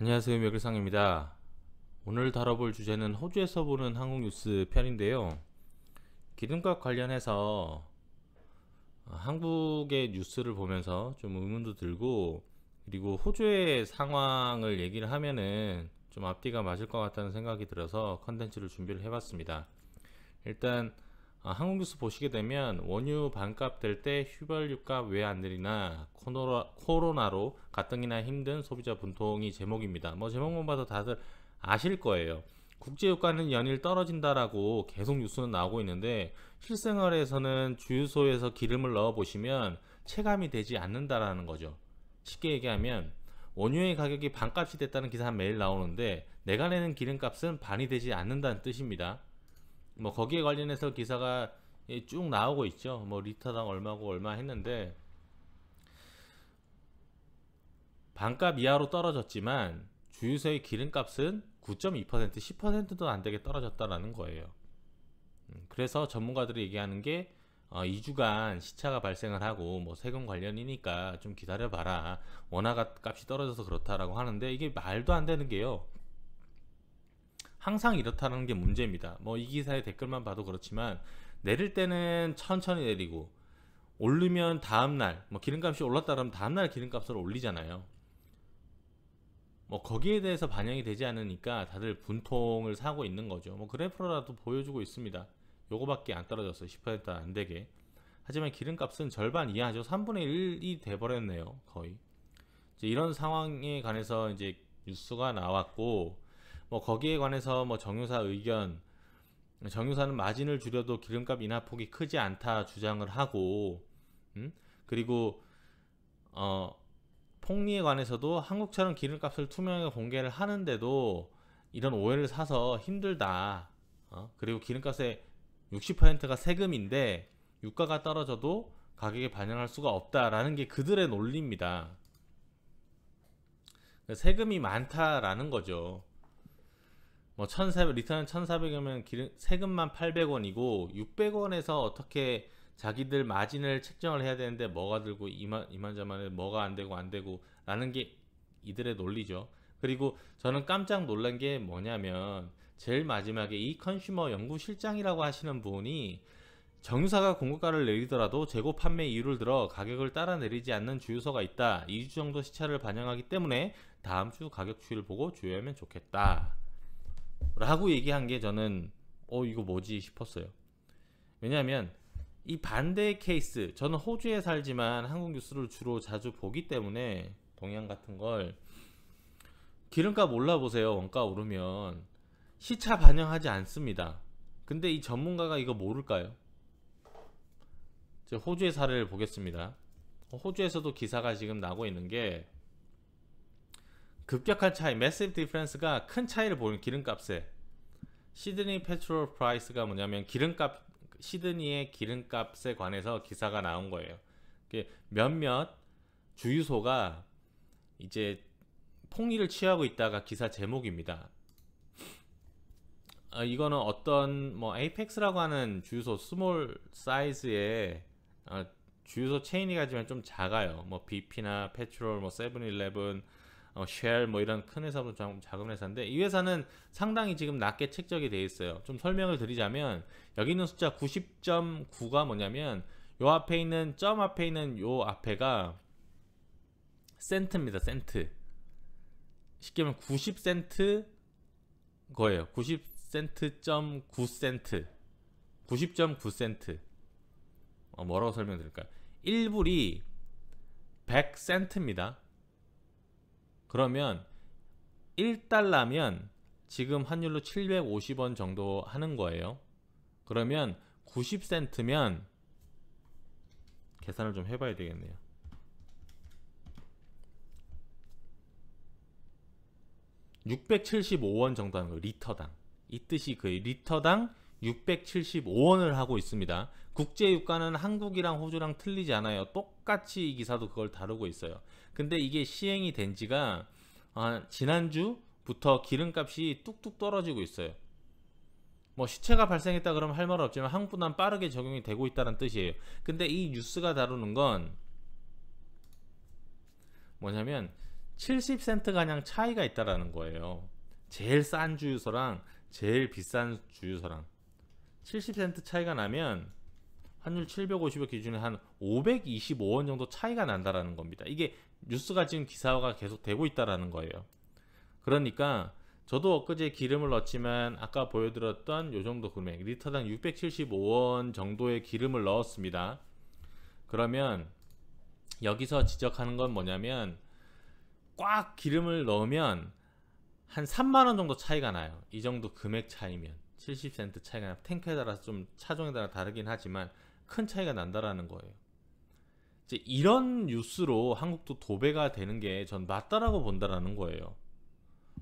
안녕하세요 매글상입니다 오늘 다뤄볼 주제는 호주에서 보는 한국뉴스 편인데요 기름값 관련해서 어, 한국의 뉴스를 보면서 좀 의문도 들고 그리고 호주의 상황을 얘기를 하면은 좀 앞뒤가 맞을 것 같다는 생각이 들어서 컨텐츠를 준비를 해봤습니다 일단 아, 한국 뉴스 보시게 되면 원유 반값 될 때 휘발유값 왜 안 내리나 코로나, 코로나로 가뜩이나 힘든 소비자 분통이 제목입니다. 뭐 제목만 봐도 다들 아실 거예요. 국제유가는 연일 떨어진다라고 계속 뉴스는 나오고 있는데 실생활에서는 주유소에서 기름을 넣어 보시면 체감이 되지 않는다라는 거죠. 쉽게 얘기하면 원유의 가격이 반값이 됐다는 기사 매일 나오는데 내가 내는 기름값은 반이 되지 않는다는 뜻입니다. 뭐 거기에 관련해서 기사가 쭉 나오고 있죠. 뭐 리터당 얼마고 얼마 했는데 반값 이하로 떨어졌지만 주유소의 기름값은 9.2% 10%도 안 되게 떨어졌다라는 거예요. 음, 그래서 전문가들이 얘기하는 게 어, 2주간 시차가 발생을 하고 뭐 세금 관련이니까 좀 기다려봐라 원화 값이 떨어져서 그렇다라고 하는데 이게 말도 안 되는 게요 항상 이렇다는 게 문제입니다. 뭐 이 기사의 댓글만 봐도 그렇지만 내릴 때는 천천히 내리고 올르면 다음 날뭐 기름값이 올랐다 그러면 다음 날 기름값을 올리잖아요. 뭐 거기에 대해서 반영이 되지 않으니까 다들 분통을 사고 있는 거죠. 뭐 그래프로라도 보여주고 있습니다. 요거밖에 안 떨어졌어요. 10%안 되게. 하지만 기름값은 절반 이하죠. 3분의 1이 돼버렸네요. 거의. 이제 이런 상황에 관해서 이제 뉴스가 나왔고 뭐 거기에 관해서 뭐 정유사 의견 정유사는 마진을 줄여도 기름값 인하 폭이 크지 않다 주장을 하고 음? 그리고 어 폭리에 관해서도 한국처럼 기름값을 투명하게 공개를 하는데도 이런 오해를 사서 힘들다 어? 그리고 기름값의 60%가 세금인데 유가가 떨어져도 가격에 반영할 수가 없다라는 게 그들의 논리입니다. 그러니까 세금이 많다라는 거죠. 뭐1,400 리턴은 1,400이면 기름, 세금만 800원이고 600원에서 어떻게 자기들 마진을 책정을 해야 되는데 뭐가 들고 이만 이만저만 뭐가 안 되고 안 되고 라는 게 이들의 논리죠. 그리고 저는 깜짝 놀란 게 뭐냐면 제일 마지막에 이 컨슈머 연구실장이라고 하시는 분이 정유사가 공급가를 내리더라도 재고 판매 이유를 들어 가격을 따라 내리지 않는 주유소가 있다. 2주 정도 시차를 반영하기 때문에 다음 주 가격 추이를 보고 주유하면 좋겠다. 라고 얘기한 게 저는 어 이거 뭐지 싶었어요. 왜냐하면 이 반대의 케이스 저는 호주에 살지만 한국 뉴스를 주로 자주 보기 때문에 동양 같은 걸 기름값 올라보세요 원가 오르면 시차 반영하지 않습니다 근데 이 전문가가 이거 모를까요 호주의 사례를 보겠습니다 호주에서도 기사가 지금 나고 있는 게 급격한 차이, massive difference가 큰 차이를 보는 기름값에 시드니 페트롤 프라이스가 뭐냐면 기름값 시드니의 기름값에 관해서 기사가 나온 거예요. 몇몇 주유소가 이제 폭리를 취하고 있다가 기사 제목입니다. 어, 이거는 어떤 뭐 에이펙스라고 하는 주유소 스몰 사이즈의 어, 주유소 체인이 가지만 좀 작아요. 뭐 BP나 페트롤, 뭐 세븐일레븐 어, Shell 뭐 이런 큰 회사도 작은 회사인데 이 회사는 상당히 지금 낮게 책정이 돼 있어요. 좀 설명을 드리자면 여기 있는 숫자 90.9가 뭐냐면 요 앞에 있는 점 앞에 있는 요 앞에가 센트입니다. 센트. 쉽게 말하면 90센트 거예요. 90센트.9센트. 점 90.9센트. 어, 뭐라고 설명드릴까요? 1불이 100센트입니다. 그러면 1달러면 지금 환율로 750원 정도 하는 거예요. 그러면 90센트면 계산을 좀 해봐야 되겠네요. 675원 정도 하는 거예요. 리터당. 이 뜻이 그 리터당 675원을 하고 있습니다. 국제 유가는 한국이랑 호주랑 틀리지 않아요. 똑같이 이 기사도 그걸 다루고 있어요. 근데 이게 시행이 된 지가 아, 지난주부터 기름값이 뚝뚝 떨어지고 있어요. 뭐 시체가 발생했다 그러면 할 말 없지만 한국보다 는 빠르게 적용이 되고 있다는 뜻이에요. 근데 이 뉴스가 다루는 건 뭐냐면 70센트 가량 차이가 있다라는 거예요. 제일 싼 주유소랑 제일 비싼 주유소랑 70센트 차이가 나면 환율 750원 기준에 한 525원 정도 차이가 난다라는 겁니다. 이게 뉴스가 지금 기사화가 계속 되고 있다라는 거예요. 그러니까 저도 엊그제 기름을 넣었지만 아까 보여드렸던 요 정도 금액 리터당 675원 정도의 기름을 넣었습니다. 그러면 여기서 지적하는 건 뭐냐면 꽉 기름을 넣으면 한 3만원 정도 차이가 나요. 이 정도 금액 차이면. 70센트 차이가 탱크에 따라서 좀 차종에 따라 다르긴 하지만 큰 차이가 난다라는 거예요. 이제 이런 뉴스로 한국도 도배가 되는 게 전 맞다라고 본다라는 거예요.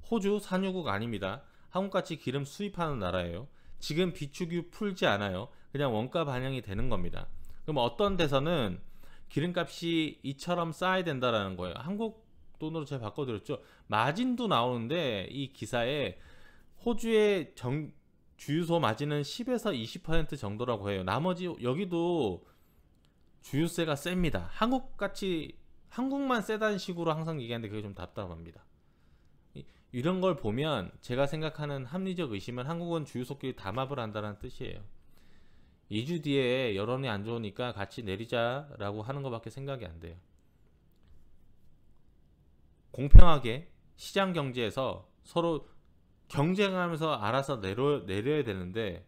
호주 산유국 아닙니다. 한국같이 기름 수입하는 나라예요. 지금 비축유 풀지 않아요. 그냥 원가 반영이 되는 겁니다. 그럼 어떤 데서는 기름값이 이처럼 쌓아야 된다라는 거예요. 한국 돈으로 제가 바꿔드렸죠. 마진도 나오는데 이 기사에 호주의 정, 주유소 마진은 10에서 20% 정도라고 해요. 나머지 여기도 주유세가 셉니다. 한국같이 한국만 세다는 식으로 항상 얘기하는데 그게 좀 답답합니다. 이런 걸 보면 제가 생각하는 합리적 의심은 한국은 주유소끼리 담합을 한다는 뜻이에요. 2주 뒤에 여론이 안 좋으니까 같이 내리자라고 하는 것밖에 생각이 안 돼요. 공평하게 시장 경제에서 서로 경쟁하면서 알아서 내려 내려야 되는데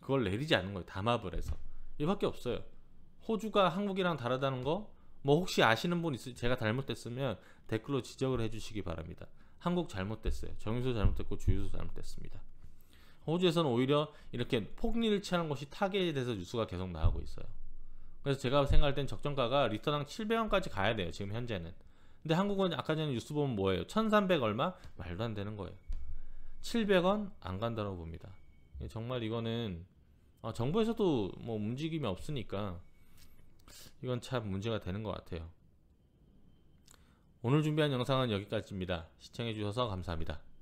그걸 내리지 않는 거예요. 담합을 해서 이밖에 없어요. 호주가 한국이랑 다르다는 거 뭐 혹시 아시는 분 있으 제가 잘못됐으면 댓글로 지적을 해주시기 바랍니다. 한국 잘못됐어요. 정유소 잘못됐고 주유소 잘못됐습니다. 호주에서는 오히려 이렇게 폭리를 취하는 것이 타겟대해서 뉴스가 계속 나오고 있어요. 그래서 제가 생각할 땐 적정가가 리터당 700원까지 가야 돼요. 지금 현재는. 근데 한국은 아까 전에 뉴스 보면 뭐예요? 1300 얼마? 말도 안 되는 거예요. 700원 안 간다고 봅니다. 예, 정말 이거는 아, 정부에서도 뭐 움직임이 없으니까 이건 참 문제가 되는 것 같아요. 오늘 준비한 영상은 여기까지입니다. 시청해주셔서 감사합니다.